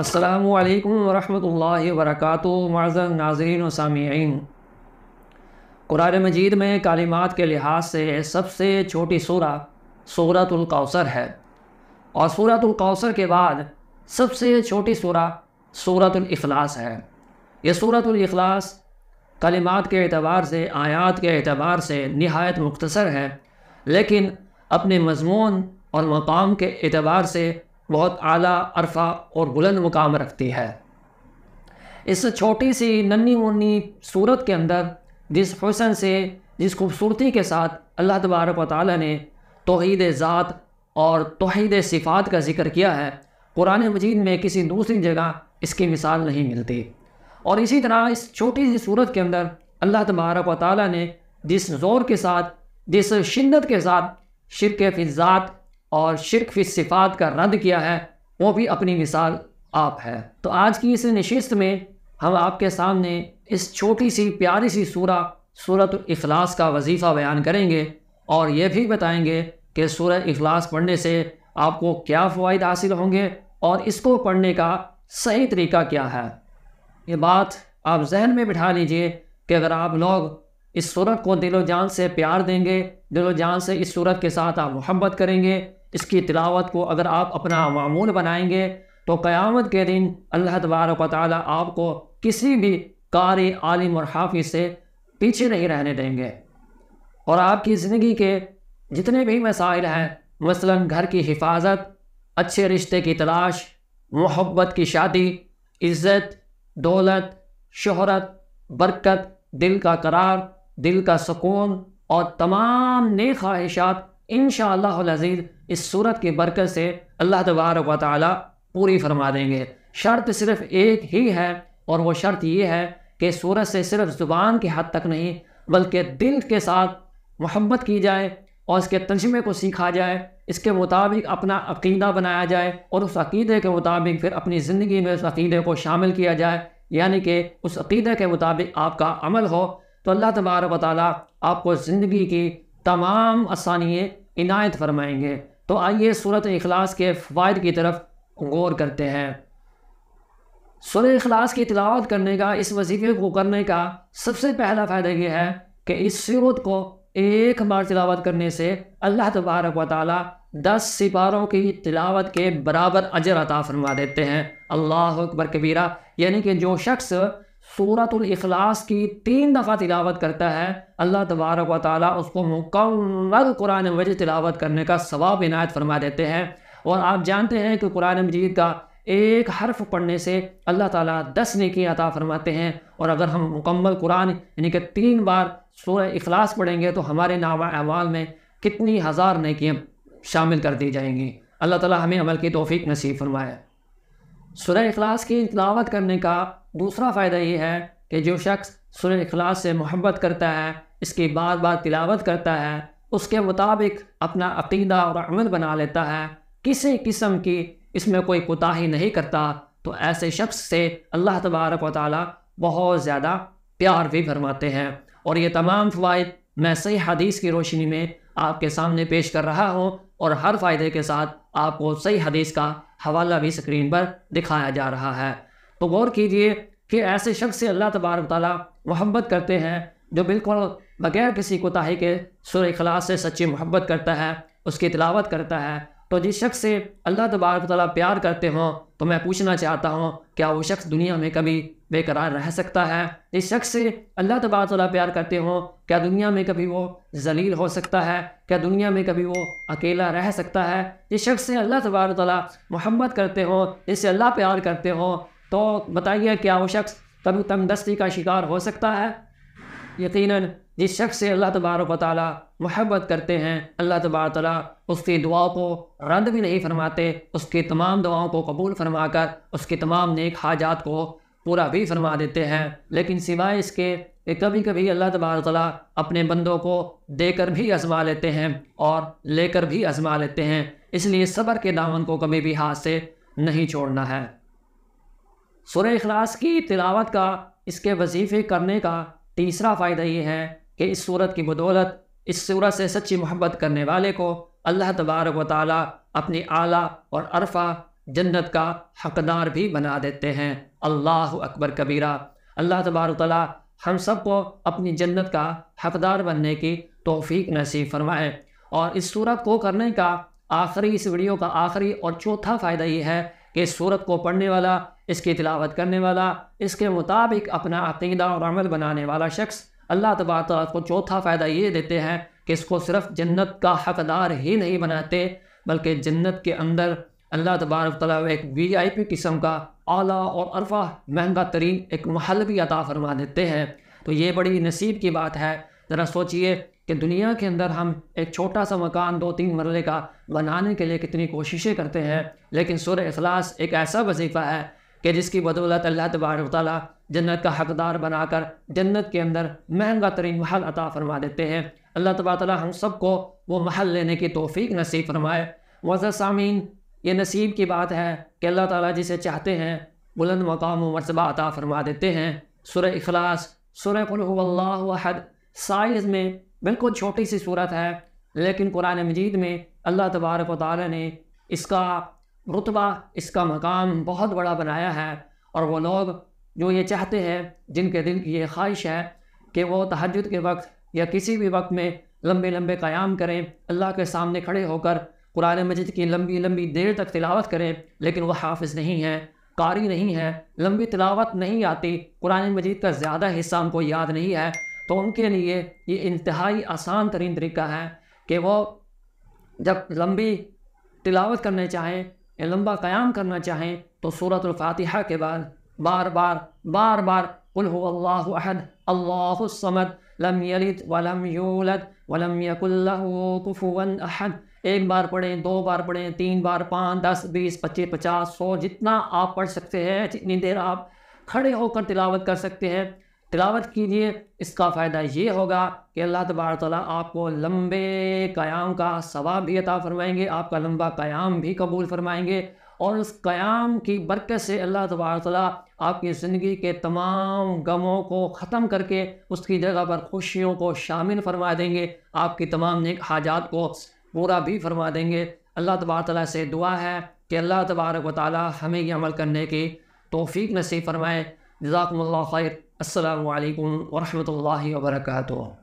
अल्लाम वरहमल वर्क माज़ नाजरीन सामीन कुरान मजीद में कालिमात के लिहाज से सबसे छोटी सूरा सूरतलकौसर है और सूरतलकौसर के बाद सबसे छोटी सूरा सूरतलखलास है ये सूरतलखलास कलिमात के अतबार से आयात के अतबार से नहायत मुख्तसर है लेकिन अपने मजमून और मकाम के अतबार से बहुत आला अरफा और बुलंद मुकाम रखती है इस छोटी सी नन्ही मुन्नी सूरत के अंदर जिस हुसन से जिस खूबसूरती के साथ अल्लाह तबारक ताली ने तोहद ज़ात और तोहद सिफ़ात का ज़िक्र किया है कुरान मजीद में किसी दूसरी जगह इसकी मिसाल नहीं मिलती और इसी तरह इस छोटी सी सूरत के अंदर अल्लाह तबारक ताली ने जिस ज़ोर के साथ जिस शिद्दत के साथ शिरक फ़ात और शिरक फी सिफात का रद्द किया है वो भी अपनी मिसाल आप है तो आज की इस नशस्त में हम आपके सामने इस छोटी सी प्यारी सी सूरा सूरत अखलास का वजीफ़ा बयान करेंगे और ये भी बताएंगे कि सूरत अखलास पढ़ने से आपको क्या फ़वाद हासिल होंगे और इसको पढ़ने का सही तरीका क्या है ये बात आप जहन में बिठा लीजिए कि अगर आप लोग इस सूरत को दिलो जान से प्यार देंगे दिलो जान से इस सूरत के साथ आप मोहब्बत करेंगे इसकी तिलावत को अगर आप अपना मामूल बनाएंगे तो क़यामत के दिन अल्लाह तबारक आपको किसी भी कारी आलिम और हाफिज से पीछे नहीं रहने देंगे और आपकी ज़िंदगी के जितने भी मसाइल हैं मसलन घर की हिफाजत अच्छे रिश्ते की तलाश मोहब्बत की शादी इज़्ज़त दौलत शहरत बरकत दिल का करार दिल का सुकून और तमाम नेक ख्वाहिशात इन शज़ीज़ इस सूरत की बरकत से अल्लाह तबारक व ताली पूरी फरमा देंगे शर्त सिर्फ़ एक ही है और वह शर्त ये है कि सूरत से सिर्फ ज़ुबान के हद तक नहीं बल्कि दिल के साथ मोहब्बत की जाए और इसके तजमे को सीखा जाए इसके मुताबिक अपना अकीदा बनाया जाए और उस अकीदे के मुताबिक फिर अपनी ज़िंदगी में उस अकीदे को शामिल किया जाए यानी कि उस अकीदे के मुताबिक आपका अमल हो तो अल्लाह तबारक ताली आपको ज़िंदगी की तमाम आसानियाँ इनायत फरमाएंगे तो आइए सूरत अखलास के फ़वाद की तरफ गौर करते हैं सूर अखलास की तलावत करने का इस वजीफ़े को करने का सबसे पहला फ़ायदा यह है कि इस सूरत को एक बार तिलावत करने से अल्लाह तबारक व दस सिपारों की तिलावत के बराबर अजर अता फरमा देते हैं अल्लाह अकबर कबीरा यानी कि जो शख्स सूरतलखलास की तीन दफ़ा तिलावत करता है अल्लाह तबारक व ताली उसको मुकम्मल कुरान मजीद तिलावत करने का सवाब इनायत फरमा देते हैं और आप जानते हैं कि कुरान मजीद का एक हर्फ पढ़ने से अल्लाह ताला दस नेकी अता फरमाते हैं और अगर हम मुकम्मल कुरान यानी कि तीन बार सूर्य अखलास पढ़ेंगे तो हमारे नावा अमाल में कितनी हज़ार नकियाँ शामिल कर दी जाएंगी अल्लाह ताला हमें अमल की तोफ़ी नसीब फरमाए सूर्य अखलास की तलावत करने का दूसरा फ़ायदा ये है कि जो शख्स सुर अखलास से मोहब्बत करता है इसकी बार बार तिलावत करता है उसके मुताबिक अपना अकीदा और अमल बना लेता है किसी किस्म की इसमें कोई कोताही नहीं करता तो ऐसे शख्स से अल्लाह तबारक वाली बहुत ज़्यादा प्यार भी फरमाते हैं और ये तमाम फ़वाद मैं सही हदीस की रोशनी में आपके सामने पेश कर रहा हूँ और हर फ़ायदे के साथ आपको सही हदीस का हवाला भी स्क्रीन पर दिखाया जा रहा है तो गौर कीजिए कि ऐसे शख्स से अल्लाह तबारक ताली मोहब्बत करते हैं जो बिल्कुल बगैर किसी कोताही के सुर अखलास से सच्ची मोहब्बत करता है उसकी तलावत करता है तो जिस शख्स से अल्लाह तबारक ताली प्यार करते हों तो मैं पूछना चाहता हूँ क्या वो शख्स दुनिया में कभी बेकरार रह सकता है जिस शख्स से अल्लाह तबारक ताली प्यार करते हों क्या दुनिया में कभी वो जलील हो सकता है क्या दुनिया में कभी वो अकेला रह सकता है जिस शख्स से अल्लाह तबारक ताली मोहब्बत करते हों जिससे अल्लाह प्यार करते हों तो बताइए क्या वो शख्स कभी दस्ती का शिकार हो सकता है यकीनन जिस शख्स से अल्लाह तबारक ताली महब्बत करते हैं अल्लाह तबार तला उसकी दुआ को रद्द भी नहीं फरमाते उसकी तमाम दुआओं को कबूल फरमाकर उसके तमाम नेक हाजात को पूरा भी फरमा देते हैं लेकिन सिवाय इसके कभी कभी अल्लाह तबार तला अपने बंदों को देकर भी आजमा लेते हैं और लेकर भी आजमा लेते हैं इसलिए सबर के दामन को कभी भी हाथ से नहीं छोड़ना है सुर अखलास की तिलावत का इसके वजीफ़े करने का तीसरा फ़ायदा ये है कि इस सूरत की बदौलत इस सूरत से सच्ची मोहब्बत करने वाले को अल्लाह तबारक व ताली अपनी आला और अरफा जन्नत का हकदार भी बना देते हैं अल्लाह अकबर कबीरा अल्लाह तबारक ताली हम सबको अपनी जन्नत का हकदार बनने की तोफ़ी नसीब फरमाए और इस सूरत को करने का आखिरी इस वीडियो का आखिरी और चौथा फ़ायदा ये है कि इस सूरत को पढ़ने वाला इसकी तिलावत करने वाला इसके मुताबिक अपना अकीदा और अमल बनाने वाला शख्स अल्लाह तबारा को चौथा फ़ायदा ये देते हैं कि इसको सिर्फ जन्नत का हकदार ही नहीं बनाते बल्कि जन्नत के अंदर अल्लाह तबारक एक वी आई पी किस्म का आला और अरफा महंगा तरीन एक महल भी अता फरमा देते हैं तो ये बड़ी नसीब की बात है ज़रा सोचिए कि दुनिया के अंदर हम एक छोटा सा मकान दो तीन मरले का बनाने के लिए कितनी कोशिशें करते हैं लेकिन सुर अखलास एक ऐसा वजीफ़ा है कि जिसकी बदौलत अल्लाह तबार जन्नत का हकदार बनाकर जन्नत के अंदर महंगा तरीन महल अता फरमा देते हैं अल्लाह तबार ताली हम सबको वो महल लेने की तोफ़ी नसीब फरमाए वजह सामीन ये नसीब की बात है कि अल्लाह ताला जिसे चाहते हैं बुलंद मकाम मरतबा अता फरमा देते हैं सुर अखलास सुर अल्लाहद साइज़ में बिल्कुल छोटी सी सूरत है लेकिन कुरान मजीद में अल्लाह तबारक ने इसका रुतबा इसका मकाम बहुत बड़ा बनाया है और वो लोग जो ये चाहते हैं जिनके दिल की ये ख्वाहिश है कि वो तहजद के वक्त या किसी भी वक्त में लंबे लंबे क़याम करें अल्लाह के सामने खड़े होकर कुरान मजिद की लंबी लंबी देर तक तिलावत करें लेकिन वह हाफिज़ नहीं है कारी नहीं है लंबी तिलावत नहीं आती कुरान मजीद का ज़्यादा हिस्सा उनको याद नहीं है तो उनके लिए ये इंतहाई आसान तरीन तरीका है कि वो जब लंबी तिलावत करने चाहें या लंबा क़्याम करना चाहें तो सूरत फातिहा के बाद बार बार बार बार कुल्हद अल्लाहमद लम यलित वलम यूलत वलम यकुल्लुफ़ुवन अहद एक बार पढ़ें दो बार पढ़ें तीन बार पाँच दस बीस पच्चीस पचास सौ जितना आप पढ़ सकते हैं जितनी देर आप खड़े होकर तिलावत कर सकते हैं तिलावत कीजिए इसका फ़ायदा ये होगा कि अल्लाह तबार तला आपको लंबे क़याम का सवाब भी अता फ़रमाएंगे आपका लंबा क़याम भी कबूल फ़रमाएंगे और उस क़याम की बरकत से अल्लाह तबार तला आपकी ज़िंदगी के तमाम गमों को ख़त्म करके उसकी जगह पर खुशियों को शामिल फरमा देंगे आपकी तमाम नेक हाजात को पूरा भी फरमा देंगे अल्लाह तबार तला से दुआ है कि अल्लाह तबारक वाली हमें ये अमल करने की तोफ़ी नसीब फरमाए جزاكم الله خير السلام عليكم ورحمة الله وبركاته